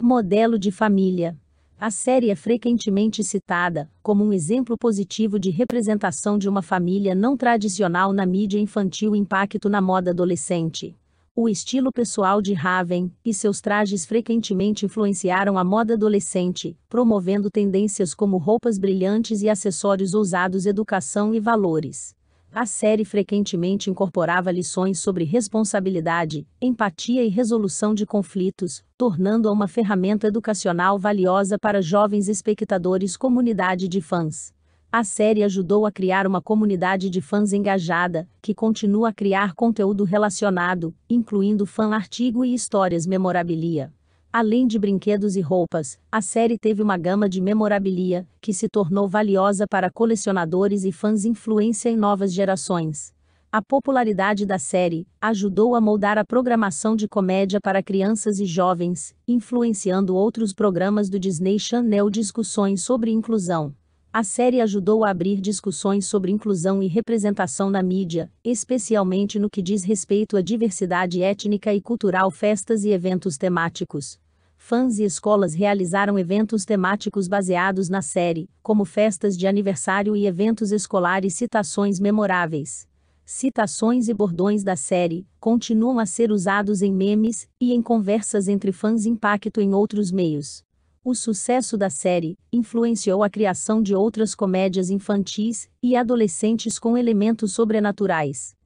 Modelo de família. A série é frequentemente citada como um exemplo positivo de representação de uma família não tradicional na mídia infantil impacto na moda adolescente. O estilo pessoal de Raven e seus trajes frequentemente influenciaram a moda adolescente, promovendo tendências como roupas brilhantes e acessórios ousados, educação e valores. A série frequentemente incorporava lições sobre responsabilidade, empatia e resolução de conflitos, tornando-a uma ferramenta educacional valiosa para jovens espectadores comunidade de fãs. A série ajudou a criar uma comunidade de fãs engajada, que continua a criar conteúdo relacionado, incluindo fã artigo e histórias memorabilia. Além de brinquedos e roupas, a série teve uma gama de memorabilia, que se tornou valiosa para colecionadores e fãs influência em novas gerações. A popularidade da série ajudou a moldar a programação de comédia para crianças e jovens, influenciando outros programas do Disney Channel discussões sobre inclusão. A série ajudou a abrir discussões sobre inclusão e representação na mídia, especialmente no que diz respeito à diversidade étnica e cultural, festas e eventos temáticos fãs e escolas realizaram eventos temáticos baseados na série, como festas de aniversário e eventos escolares. Citações memoráveis. Citações e bordões da série continuam a ser usados em memes e em conversas entre fãs impacto em outros meios. O sucesso da série influenciou a criação de outras comédias infantis e adolescentes com elementos sobrenaturais.